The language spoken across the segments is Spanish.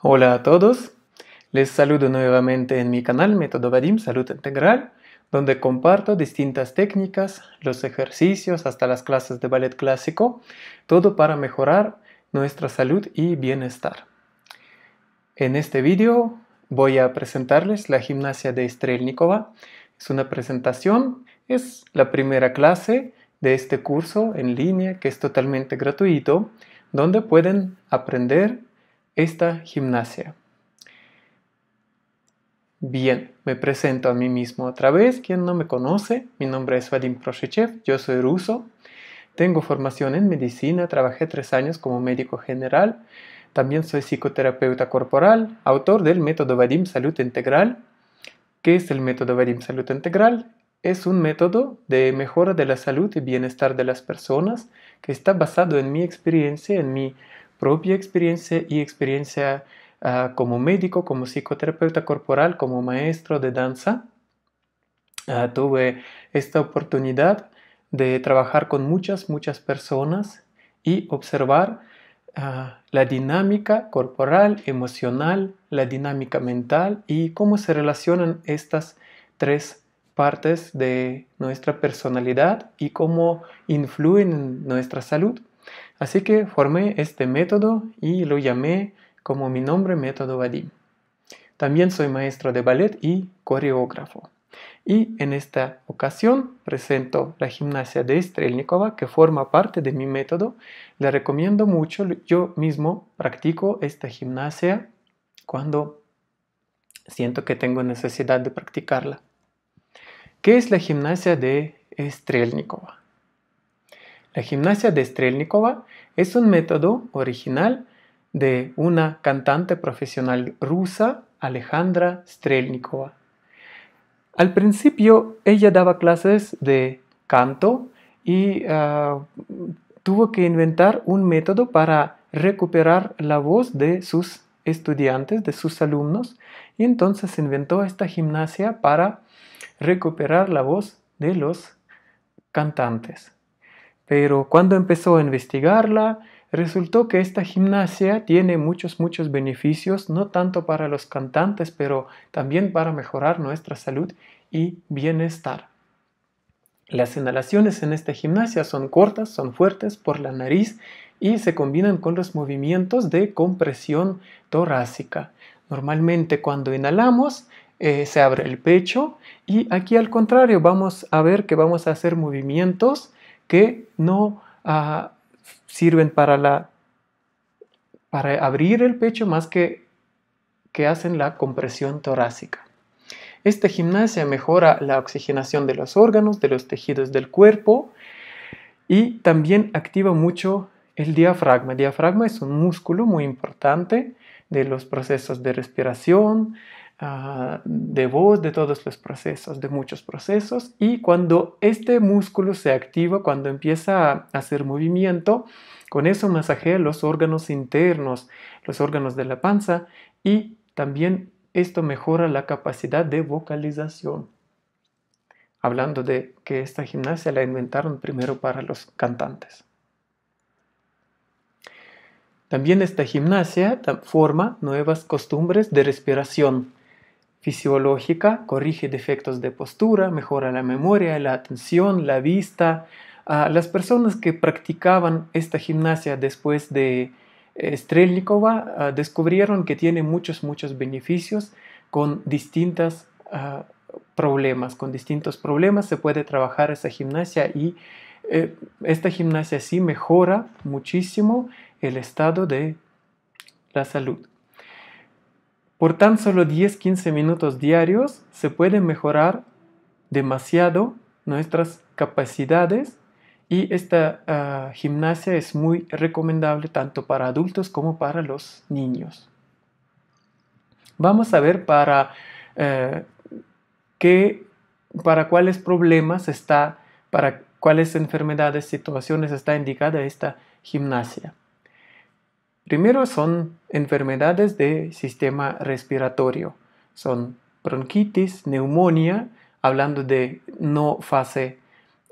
Hola a todos, les saludo nuevamente en mi canal Método Vadim Salud Integral, donde comparto distintas técnicas, los ejercicios, hasta las clases de ballet clásico, todo para mejorar nuestra salud y bienestar. En este video voy a presentarles la gimnasia de Estrelnikova Es una presentación, es la primera clase de este curso en línea que es totalmente gratuito, donde pueden aprender esta gimnasia. Bien, me presento a mí mismo otra vez. Quien no me conoce, mi nombre es Vadim Proshechev, yo soy ruso. Tengo formación en medicina, trabajé tres años como médico general. También soy psicoterapeuta corporal, autor del método Vadim Salud Integral. ¿Qué es el método Vadim Salud Integral? Es un método de mejora de la salud y bienestar de las personas que está basado en mi experiencia, en mi propia experiencia y experiencia ah, como médico, como psicoterapeuta corporal, como maestro de danza. Ah, tuve esta oportunidad de trabajar con muchas, muchas personas y observar ah, la dinámica corporal, emocional, la dinámica mental y cómo se relacionan estas tres partes de nuestra personalidad y cómo influyen en nuestra salud. Así que formé este método y lo llamé como mi nombre método Vadim. También soy maestro de ballet y coreógrafo. Y en esta ocasión presento la gimnasia de Estrelnikova que forma parte de mi método. Le recomiendo mucho, yo mismo practico esta gimnasia cuando siento que tengo necesidad de practicarla. ¿Qué es la gimnasia de Estrelnikova? La gimnasia de Strelnikova es un método original de una cantante profesional rusa, Alejandra Strelnikova. Al principio ella daba clases de canto y ah, tuvo que inventar un método para recuperar la voz de sus estudiantes, de sus alumnos, y entonces inventó esta gimnasia para recuperar la voz de los cantantes. Pero cuando empezó a investigarla, resultó que esta gimnasia tiene muchos, muchos beneficios, no tanto para los cantantes, pero también para mejorar nuestra salud y bienestar. Las inhalaciones en esta gimnasia son cortas, son fuertes por la nariz y se combinan con los movimientos de compresión torácica. Normalmente cuando inhalamos eh, se abre el pecho y aquí al contrario vamos a ver que vamos a hacer movimientos que no ah, sirven para, la, para abrir el pecho más que, que hacen la compresión torácica. Esta gimnasia mejora la oxigenación de los órganos, de los tejidos del cuerpo y también activa mucho el diafragma. El diafragma es un músculo muy importante de los procesos de respiración, Ah, de voz, de todos los procesos, de muchos procesos. Y cuando este músculo se activa, cuando empieza a hacer movimiento, con eso masajea los órganos internos, los órganos de la panza y también esto mejora la capacidad de vocalización. Hablando de que esta gimnasia la inventaron primero para los cantantes. También esta gimnasia forma nuevas costumbres de respiración fisiológica, corrige defectos de postura, mejora la memoria, la atención, la vista. a las personas que practicaban esta gimnasia después de eh, Strelnikova ah, descubrieron que tiene muchos, muchos beneficios con distintos ah, problemas. Con distintos problemas se puede trabajar esa gimnasia y eh, esta gimnasia sí mejora muchísimo el estado de la salud. Por tan solo 10-15 minutos diarios se pueden mejorar demasiado nuestras capacidades y esta ah, gimnasia es muy recomendable tanto para adultos como para los niños. Vamos a ver para, eh, para cuáles problemas está, para cuáles enfermedades, situaciones está indicada esta gimnasia. Primero son enfermedades del sistema respiratorio, son bronquitis, neumonía, hablando de no fase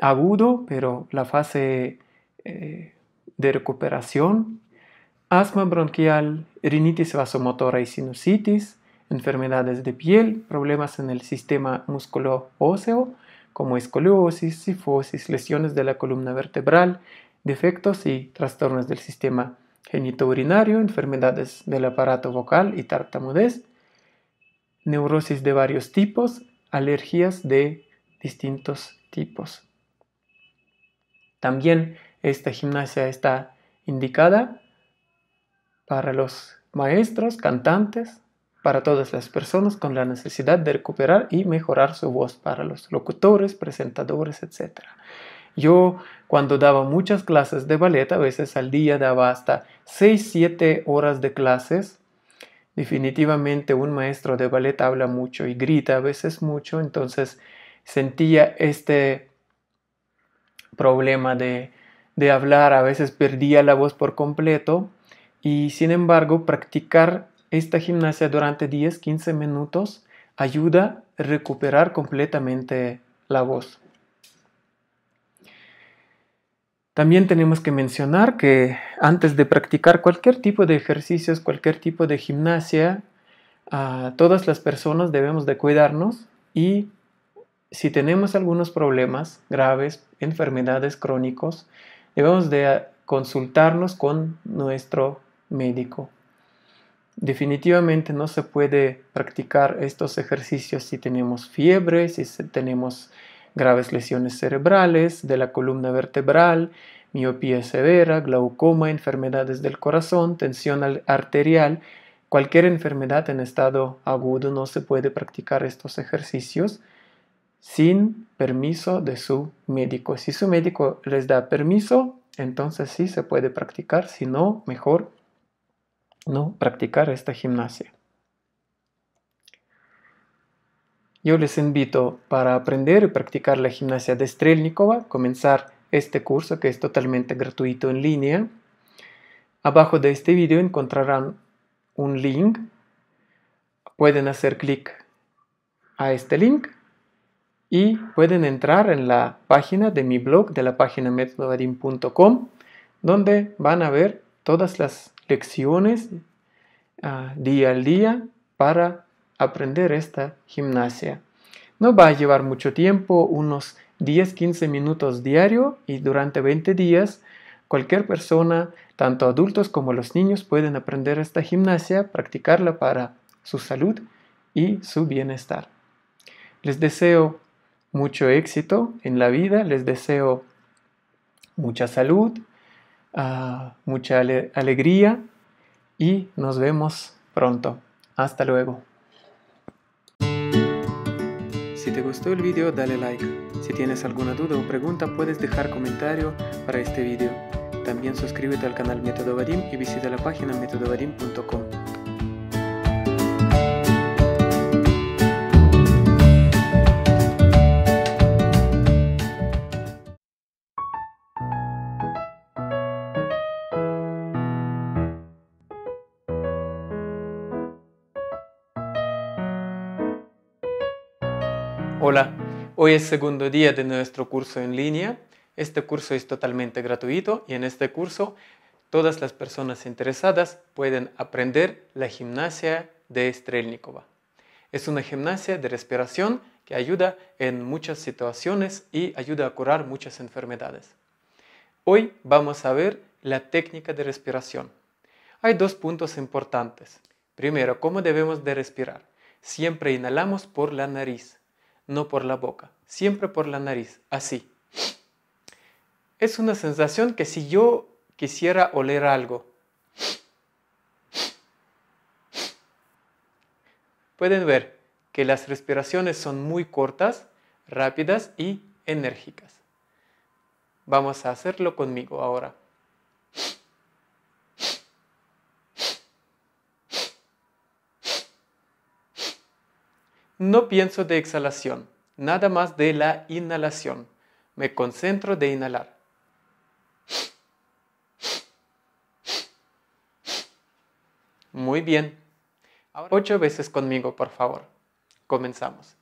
agudo, pero la fase eh, de recuperación, asma bronquial, rinitis vasomotora y sinusitis, enfermedades de piel, problemas en el sistema músculo óseo, como escoliosis, sifosis, lesiones de la columna vertebral, defectos y trastornos del sistema urinario, enfermedades del aparato vocal y tartamudez, neurosis de varios tipos, alergias de distintos tipos. También esta gimnasia está indicada para los maestros, cantantes, para todas las personas con la necesidad de recuperar y mejorar su voz, para los locutores, presentadores, etc. Yo cuando daba muchas clases de ballet, a veces al día daba hasta 6, 7 horas de clases. Definitivamente un maestro de ballet habla mucho y grita a veces mucho, entonces sentía este problema de, hablar, a veces perdía la voz por completo y sin embargo practicar esta gimnasia durante 10, 15 minutos ayuda a recuperar completamente la voz. También tenemos que mencionar que antes de practicar cualquier tipo de ejercicios, cualquier tipo de gimnasia, a todas las personas debemos de cuidarnos y si tenemos algunos problemas graves, enfermedades crónicos, debemos de consultarnos con nuestro médico. Definitivamente no se puede practicar estos ejercicios si tenemos fiebre, si tenemos graves lesiones cerebrales, de la columna vertebral, miopía severa, glaucoma, enfermedades del corazón, tensión arterial. Cualquier enfermedad en estado agudo no se puede practicar estos ejercicios sin permiso de su médico. Si su médico les da permiso, entonces sí se puede practicar, si no, mejor no practicar esta gimnasia. Yo les invito para aprender y practicar la gimnasia de Strelnikova, comenzar este curso que es totalmente gratuito en línea. Abajo de este video encontrarán un link. Pueden hacer clic a este link y pueden entrar en la página de mi blog, de la página metodovadin.com, donde van a ver todas las lecciones ah, día al día para aprender esta gimnasia. No va a llevar mucho tiempo, unos 10-15 minutos diario y durante 20 días cualquier persona, tanto adultos como los niños, pueden aprender esta gimnasia, practicarla para su salud y su bienestar. Les deseo mucho éxito en la vida, les deseo mucha salud, ah, mucha alegría y nos vemos pronto. Hasta luego te gustó el video dale like. Si tienes alguna duda o pregunta puedes dejar comentario para este video. También suscríbete al canal Método Vadim y visita la página metodovadim.com. Hola, hoy es segundo día de nuestro curso en línea. Este curso es totalmente gratuito y en este curso todas las personas interesadas pueden aprender la gimnasia de Strelnikova. Es una gimnasia de respiración que ayuda en muchas situaciones y ayuda a curar muchas enfermedades. Hoy vamos a ver la técnica de respiración. Hay dos puntos importantes. Primero, cómo debemos de respirar. Siempre inhalamos por la nariz no por la boca, siempre por la nariz, así. Es una sensación que si yo quisiera oler algo, pueden ver que las respiraciones son muy cortas, rápidas y enérgicas. Vamos a hacerlo conmigo ahora. No pienso de exhalación, nada más de la inhalación. Me concentro de inhalar. Muy bien. Ocho veces conmigo, por favor. Comenzamos.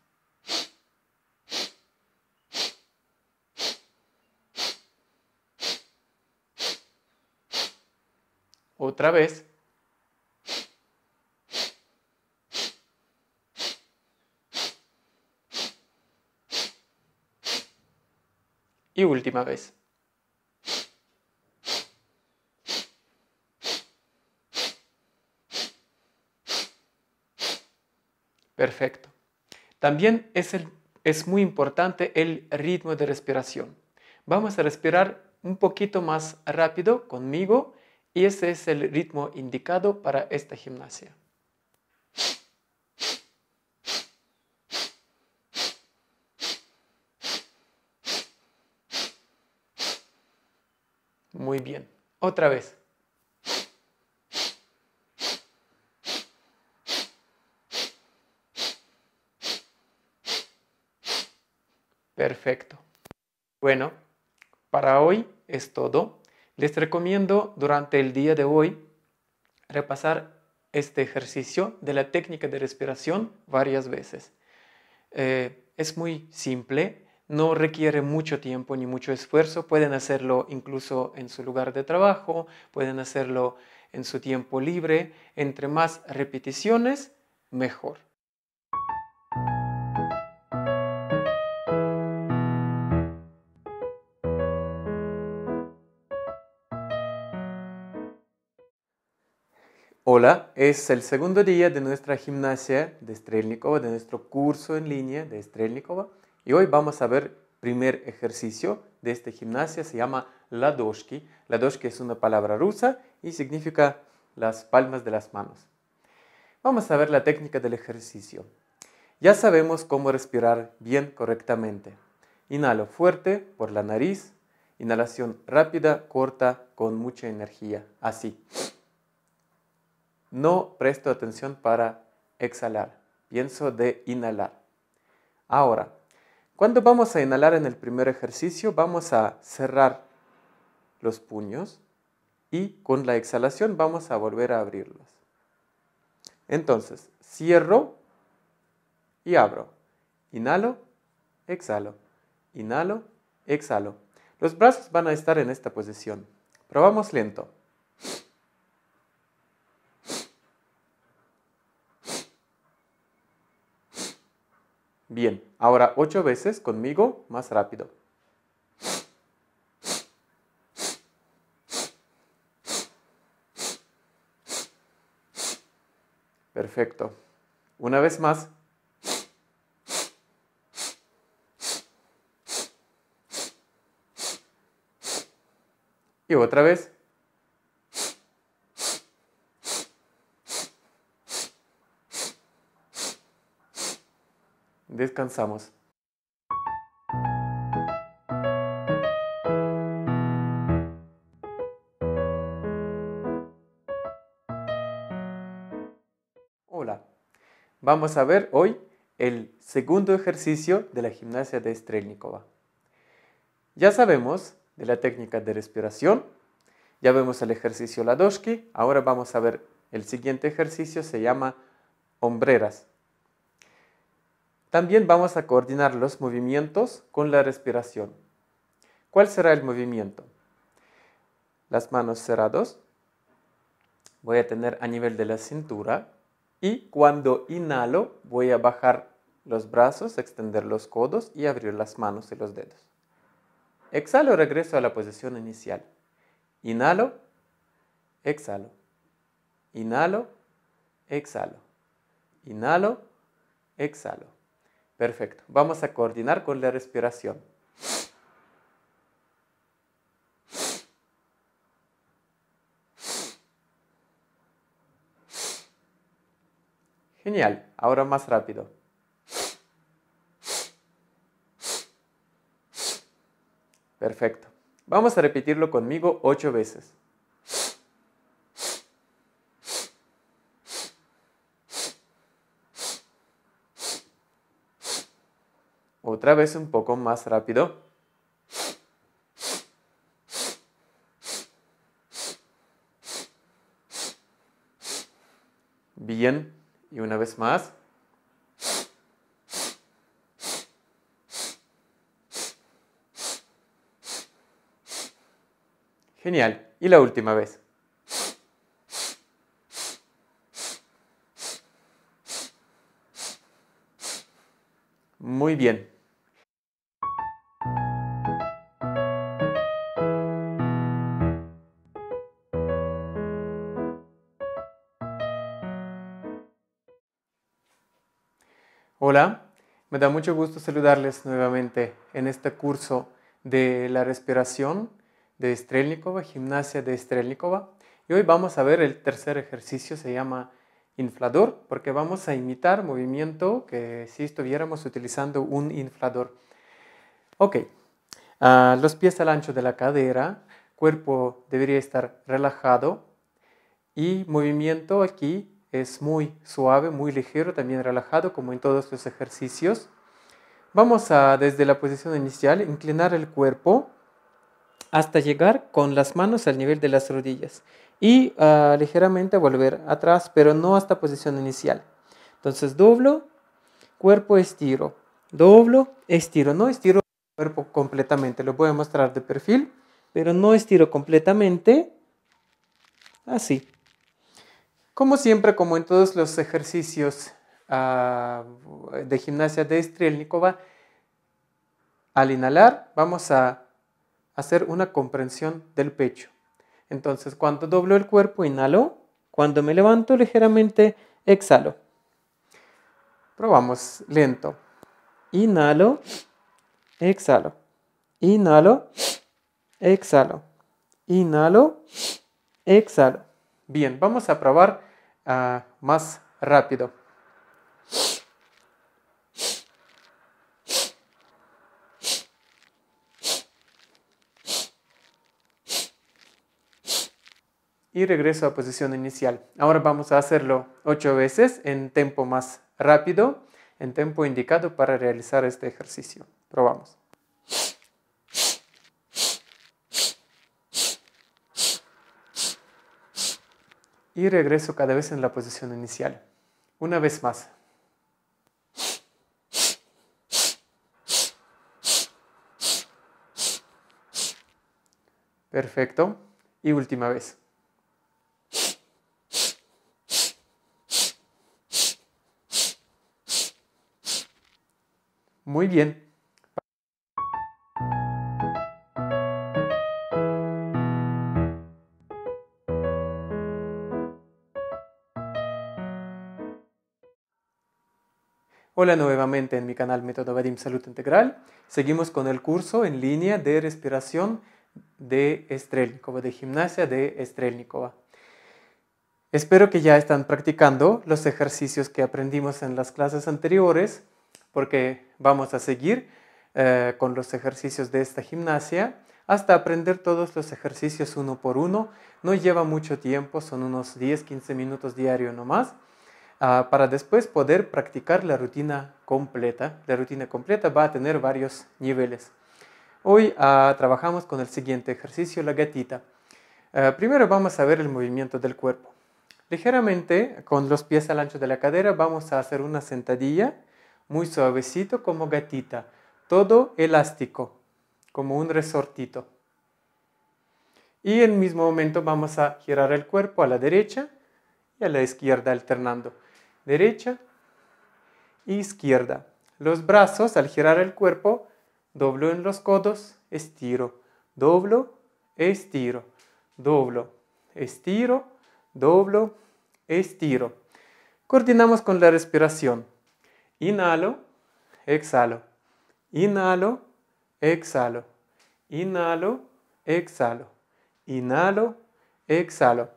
Otra vez. última vez. Perfecto. También es, es, muy importante el ritmo de respiración. Vamos a respirar un poquito más rápido conmigo y ese es el ritmo indicado para esta gimnasia. Muy bien. Otra vez. Perfecto. Bueno, para hoy es todo. Les recomiendo durante el día de hoy repasar este ejercicio de la técnica de respiración varias veces. Eh, es muy simple, no requiere mucho tiempo ni mucho esfuerzo, pueden hacerlo incluso en su lugar de trabajo, pueden hacerlo en su tiempo libre, entre más repeticiones, mejor. Hola, es el segundo día de nuestra gimnasia de Strelnikova, de nuestro curso en línea de Strelnikova. Y hoy vamos a ver primer ejercicio de este gimnasia, se llama ladoshki. Ladoshki es una palabra rusa y significa las palmas de las manos. Vamos a ver la técnica del ejercicio. Ya sabemos cómo respirar bien correctamente. Inhalo fuerte por la nariz, inhalación rápida, corta, con mucha energía, así. No presto atención para exhalar, pienso de inhalar. Ahora, cuando vamos a inhalar en el primer ejercicio, vamos a cerrar los puños y con la exhalación vamos a volver a abrirlos. Entonces, cierro y abro. Inhalo, exhalo. Inhalo, exhalo. Los brazos van a estar en esta posición. Probamos lento. Bien, ahora ocho veces conmigo más rápido. Perfecto. Una vez más. Y otra vez. Descansamos. Hola, vamos a ver hoy el segundo ejercicio de la gimnasia de Strelnikova. Ya sabemos de la técnica de respiración, ya vemos el ejercicio Ladoshki, ahora vamos a ver el siguiente ejercicio, se llama hombreras. También vamos a coordinar los movimientos con la respiración. ¿Cuál será el movimiento? Las manos cerradas. Voy a tener a nivel de la cintura. Y cuando inhalo, voy a bajar los brazos, extender los codos y abrir las manos y los dedos. Exhalo, regreso a la posición inicial. Inhalo, exhalo. Inhalo, exhalo. Inhalo, exhalo. Perfecto. Vamos a coordinar con la respiración. Genial. Ahora más rápido. Perfecto. Vamos a repetirlo conmigo ocho veces. Otra vez un poco más rápido. Bien. Y una vez más. Genial. Y la última vez. Muy bien. Hola, me da mucho gusto saludarles nuevamente en este curso de la respiración de Estrelnikova, gimnasia de Estrelnikova, Y hoy vamos a ver el tercer ejercicio, se llama inflador, porque vamos a imitar movimiento que si estuviéramos utilizando un inflador. Ok, ah, los pies al ancho de la cadera, cuerpo debería estar relajado y movimiento aquí es muy suave, muy ligero, también relajado, como en todos los ejercicios. Vamos a, desde la posición inicial, inclinar el cuerpo hasta llegar con las manos al nivel de las rodillas y ah, ligeramente volver atrás, pero no hasta posición inicial. Entonces doblo, cuerpo estiro, doblo, estiro, no estiro el cuerpo completamente, lo voy a mostrar de perfil, pero no estiro completamente, así. Como siempre, como en todos los ejercicios ah, de gimnasia de Strielnikova, al inhalar vamos a hacer una comprensión del pecho. Entonces, cuando doblo el cuerpo, inhalo. Cuando me levanto ligeramente, exhalo. Probamos lento. Inhalo, exhalo. Inhalo, exhalo. Inhalo, exhalo. Bien, vamos a probar ah, más rápido. Y regreso a posición inicial. Ahora vamos a hacerlo ocho veces en tempo más rápido, en tempo indicado para realizar este ejercicio. Probamos. y regreso cada vez en la posición inicial. Una vez más. Perfecto. Y última vez. Muy bien. Hola nuevamente en mi canal Método Vadim Salud Integral. Seguimos con el curso en línea de respiración de Estrelnikova, de gimnasia de Estrelnikova Espero que ya están practicando los ejercicios que aprendimos en las clases anteriores, porque vamos a seguir eh, con los ejercicios de esta gimnasia hasta aprender todos los ejercicios uno por uno. No lleva mucho tiempo, son unos 10-15 minutos diario nomás Ah, para después poder practicar la rutina completa. La rutina completa va a tener varios niveles. Hoy ah, trabajamos con el siguiente ejercicio, la gatita. Ah, primero vamos a ver el movimiento del cuerpo. Ligeramente, con los pies al ancho de la cadera, vamos a hacer una sentadilla muy suavecito como gatita. Todo elástico, como un resortito. Y en el mismo momento vamos a girar el cuerpo a la derecha y a la izquierda alternando derecha izquierda. Los brazos, al girar el cuerpo, doblo en los codos, estiro, doblo, estiro, doblo, estiro, doblo, estiro. Coordinamos con la respiración. Inhalo, exhalo. Inhalo, exhalo. Inhalo, exhalo. Inhalo, exhalo.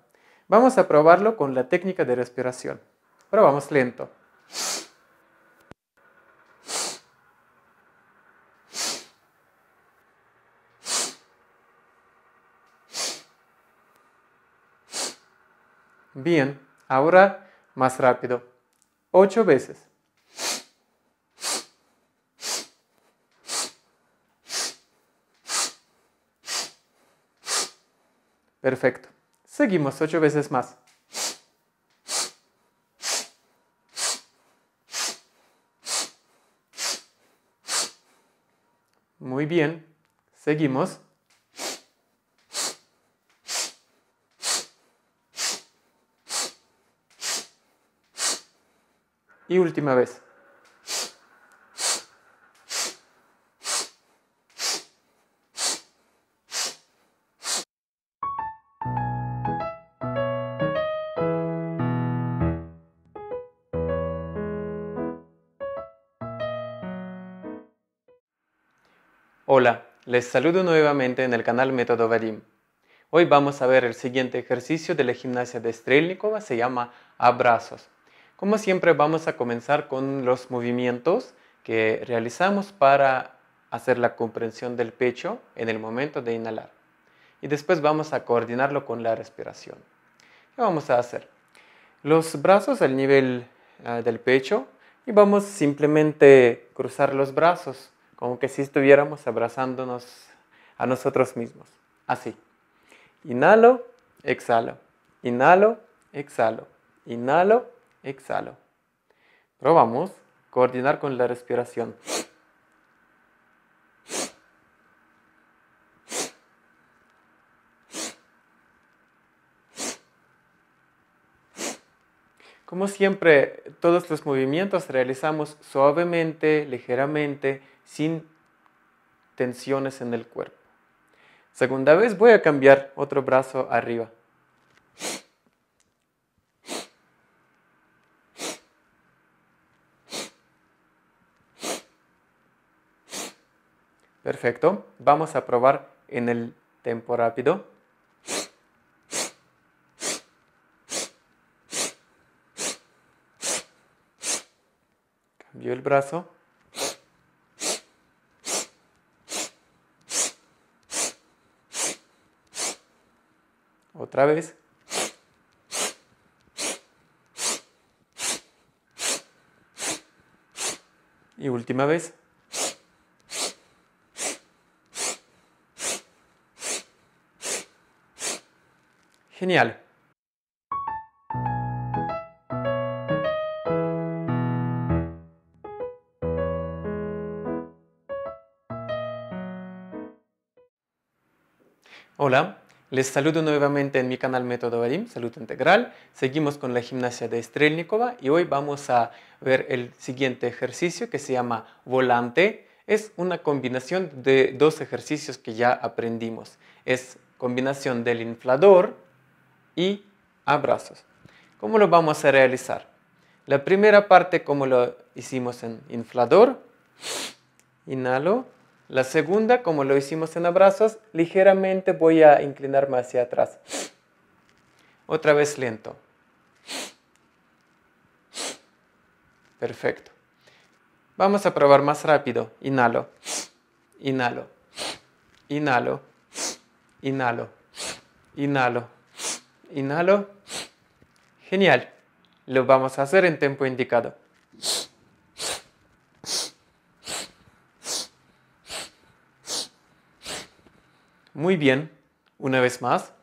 Vamos a probarlo con la técnica de respiración. Probamos lento. Bien, ahora más rápido. Ocho veces. Perfecto. Seguimos ocho veces más. Muy bien, seguimos. Y última vez. Les saludo nuevamente en el canal Método Vadim. Hoy vamos a ver el siguiente ejercicio de la gimnasia de Strelnikova, se llama abrazos. Como siempre vamos a comenzar con los movimientos que realizamos para hacer la comprensión del pecho en el momento de inhalar. Y después vamos a coordinarlo con la respiración. ¿Qué vamos a hacer? Los brazos al nivel ah, del pecho y vamos simplemente cruzar los brazos como que si estuviéramos abrazándonos a nosotros mismos. Así. Inhalo, exhalo. Inhalo, exhalo. Inhalo, exhalo. Probamos coordinar con la respiración. Como siempre, todos los movimientos realizamos suavemente, ligeramente, sin tensiones en el cuerpo. Segunda vez voy a cambiar otro brazo arriba. Perfecto. Vamos a probar en el tempo rápido. Cambio el brazo. Otra vez. Y última vez. Genial. Hola. Les saludo nuevamente en mi canal Método Vadim, Salud Integral. Seguimos con la gimnasia de Estrelnikova y hoy vamos a ver el siguiente ejercicio que se llama volante. Es una combinación de dos ejercicios que ya aprendimos. Es combinación del inflador y abrazos. ¿Cómo lo vamos a realizar? La primera parte como lo hicimos en inflador. Inhalo, la segunda, como lo hicimos en abrazos, ligeramente voy a inclinarme hacia atrás. Otra vez lento. Perfecto. Vamos a probar más rápido. Inhalo. Inhalo. Inhalo. Inhalo. Inhalo. Inhalo. Genial. Lo vamos a hacer en tiempo indicado. Muy bien. Una vez más.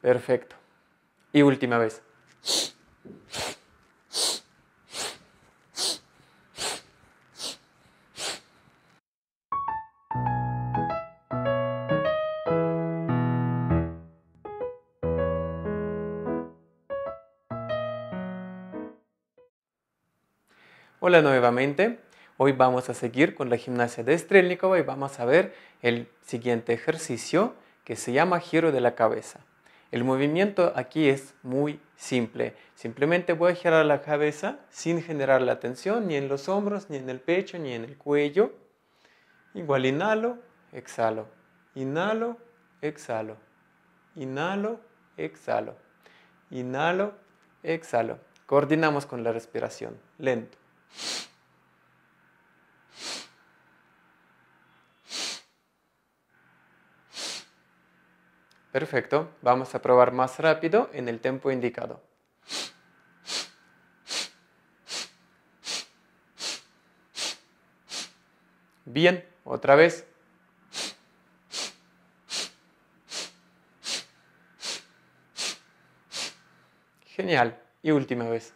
Perfecto. Y última vez. Hola nuevamente, hoy vamos a seguir con la gimnasia de Strelnikova y vamos a ver el siguiente ejercicio que se llama giro de la cabeza. El movimiento aquí es muy simple, simplemente voy a girar la cabeza sin generar la tensión ni en los hombros, ni en el pecho, ni en el cuello. Igual inhalo, exhalo, inhalo, exhalo, inhalo, exhalo, inhalo, exhalo. Coordinamos con la respiración, lento. Perfecto, vamos a probar más rápido en el tiempo indicado. Bien, otra vez. Genial, y última vez.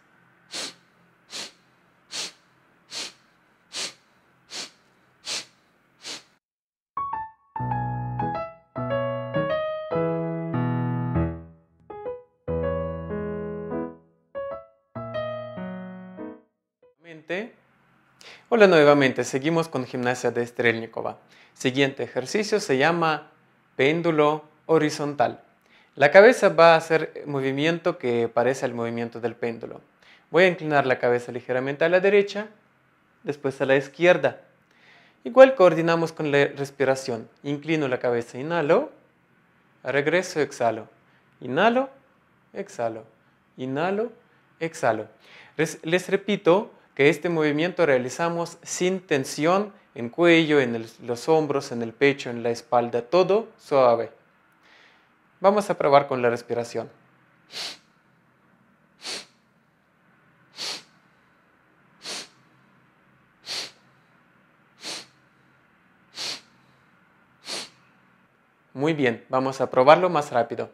Hola nuevamente, seguimos con gimnasia de Strelnikova. Siguiente ejercicio se llama péndulo horizontal. La cabeza va a hacer movimiento que parece al movimiento del péndulo. Voy a inclinar la cabeza ligeramente a la derecha, después a la izquierda. Igual coordinamos con la respiración. Inclino la cabeza, inhalo, regreso, exhalo. Inhalo, exhalo. Inhalo, exhalo. Les repito que este movimiento realizamos sin tensión en cuello, en los hombros, en el pecho, en la espalda, todo suave. Vamos a probar con la respiración. Muy bien, vamos a probarlo más rápido.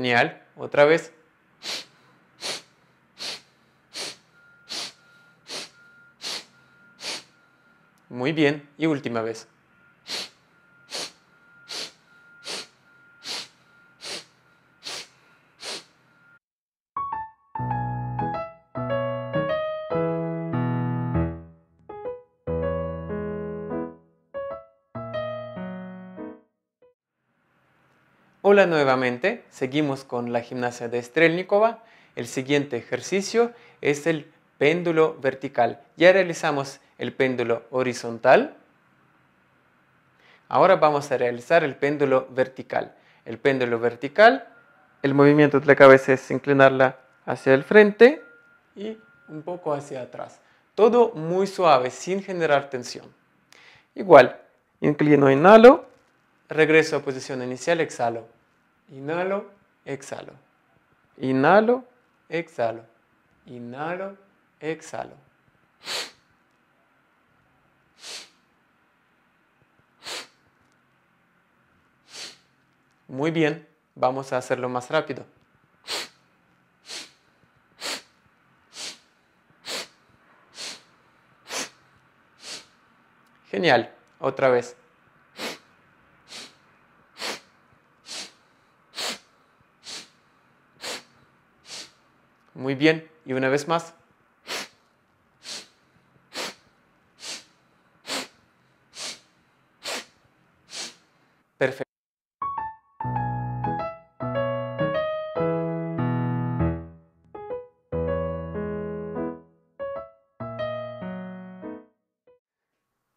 Genial. Otra vez. Muy bien. Y última vez. nuevamente, seguimos con la gimnasia de Strelnikova. El siguiente ejercicio es el péndulo vertical. Ya realizamos el péndulo horizontal. Ahora vamos a realizar el péndulo vertical. El péndulo vertical, el movimiento de la cabeza es inclinarla hacia el frente y un poco hacia atrás. Todo muy suave, sin generar tensión. Igual, inclino, inhalo, regreso a posición inicial, exhalo. Inhalo, exhalo. Inhalo, exhalo. Inhalo, exhalo. Muy bien, vamos a hacerlo más rápido. Genial, otra vez. Muy bien. Y una vez más. Perfecto.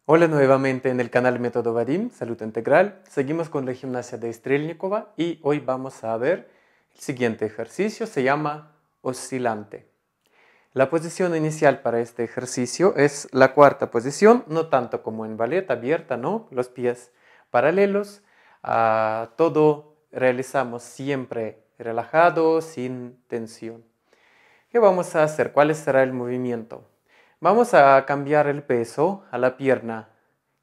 Hola nuevamente en el canal Método Vadim, Salud Integral. Seguimos con la gimnasia de Estrelnikova y hoy vamos a ver el siguiente ejercicio, se llama oscilante. La posición inicial para este ejercicio es la cuarta posición, no tanto como en ballet, abierta, ¿no? Los pies paralelos. Ah, todo realizamos siempre relajado, sin tensión. ¿Qué vamos a hacer? ¿Cuál será el movimiento? Vamos a cambiar el peso a la pierna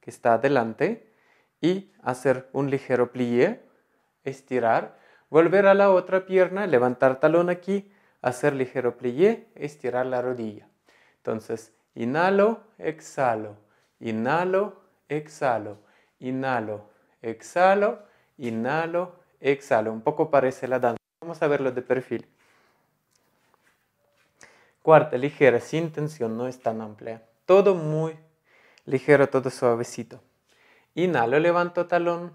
que está adelante y hacer un ligero plie, estirar, volver a la otra pierna, levantar talón aquí, hacer ligero plié, estirar la rodilla. Entonces, inhalo, exhalo, inhalo, exhalo, inhalo, exhalo, inhalo, exhalo. Un poco parece la danza. Vamos a verlo de perfil. Cuarta, ligera, sin tensión, no es tan amplia. Todo muy ligero, todo suavecito. Inhalo, levanto talón,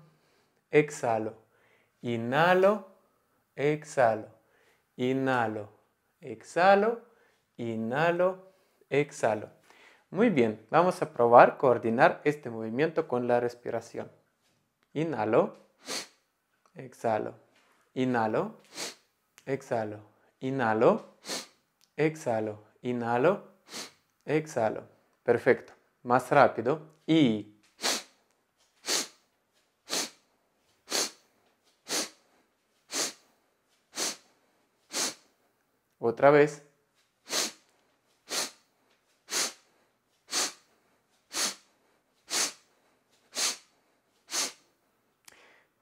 exhalo, inhalo, exhalo, inhalo, exhalo, inhalo, exhalo. Muy bien, vamos a probar coordinar este movimiento con la respiración. Inhalo, exhalo, inhalo, exhalo, inhalo, exhalo, inhalo, exhalo. Perfecto, más rápido y Otra vez.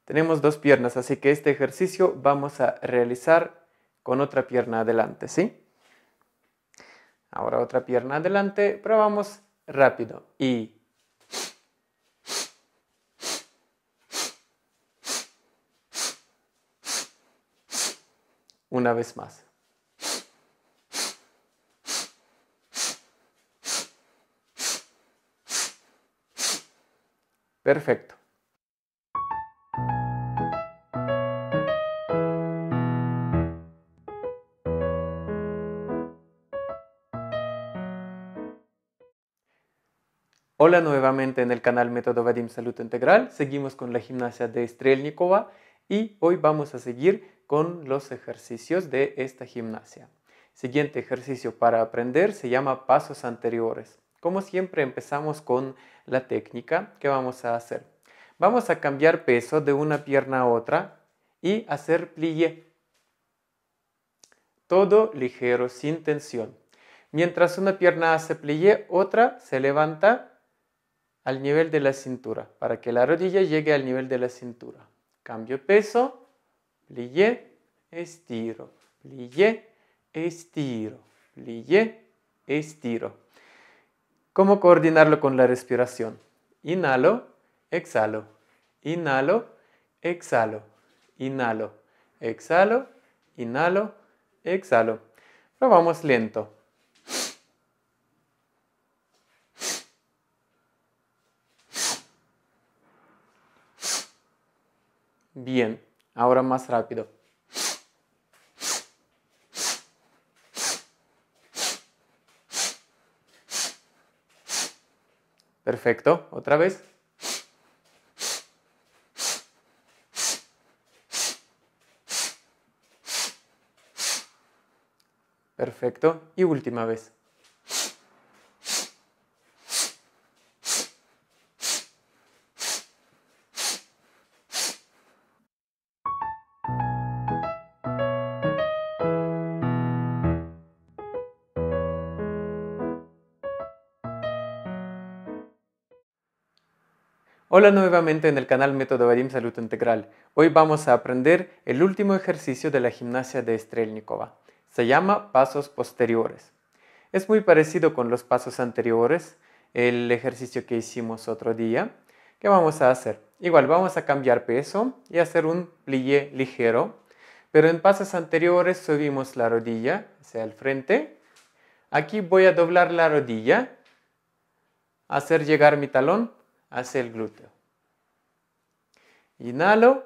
Tenemos dos piernas, así que este ejercicio vamos a realizar con otra pierna adelante, ¿sí? Ahora otra pierna adelante, probamos rápido y una vez más. Perfecto. Hola nuevamente en el canal Método Vadim Salud Integral. Seguimos con la gimnasia de Strelnikova y hoy vamos a seguir con los ejercicios de esta gimnasia. Siguiente ejercicio para aprender se llama pasos anteriores. Como siempre empezamos con la técnica que vamos a hacer. Vamos a cambiar peso de una pierna a otra y hacer plié. Todo ligero, sin tensión. Mientras una pierna hace plié, otra se levanta al nivel de la cintura, para que la rodilla llegue al nivel de la cintura. Cambio peso, plié, estiro, plié, estiro, plié, estiro. ¿Cómo coordinarlo con la respiración? Inhalo, exhalo, inhalo, exhalo, inhalo, exhalo, inhalo, exhalo. Probamos lento. Bien, ahora más rápido. Perfecto, otra vez. Perfecto, y última vez. Hola nuevamente en el canal Método Vadim Salud Integral. Hoy vamos a aprender el último ejercicio de la gimnasia de Estrelnikova Se llama pasos posteriores. Es muy parecido con los pasos anteriores, el ejercicio que hicimos otro día. ¿Qué vamos a hacer? Igual vamos a cambiar peso y hacer un plié ligero, pero en pasos anteriores subimos la rodilla hacia el frente. Aquí voy a doblar la rodilla, hacer llegar mi talón hacia el glúteo. Inhalo,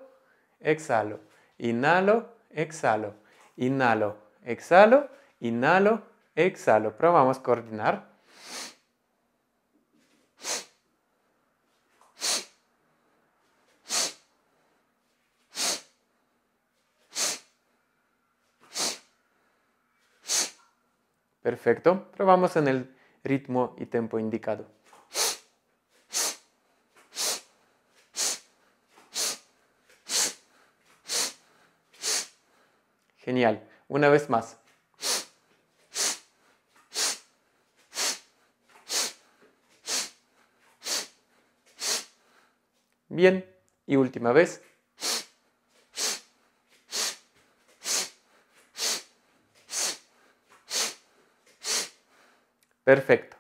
exhalo, inhalo, exhalo, inhalo, exhalo, inhalo, exhalo. Probamos coordinar. Perfecto, probamos en el ritmo y tempo indicado. Genial. Una vez más. Bien. Y última vez. Perfecto.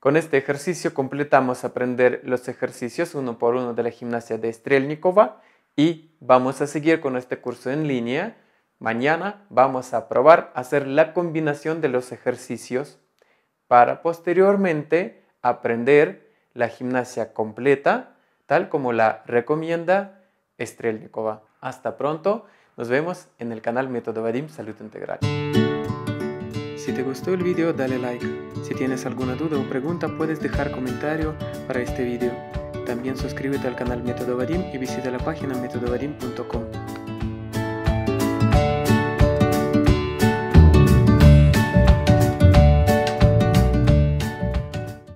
Con este ejercicio completamos aprender los ejercicios uno por uno de la gimnasia de Strelnikova y vamos a seguir con este curso en línea Mañana vamos a probar hacer la combinación de los ejercicios para posteriormente aprender la gimnasia completa tal como la recomienda Estrelnikova. Hasta pronto, nos vemos en el canal Método Vadim Salud Integral. Si te gustó el video dale like, si tienes alguna duda o pregunta puedes dejar comentario para este video. También suscríbete al canal Método Vadim y visita la página metodovadim.com.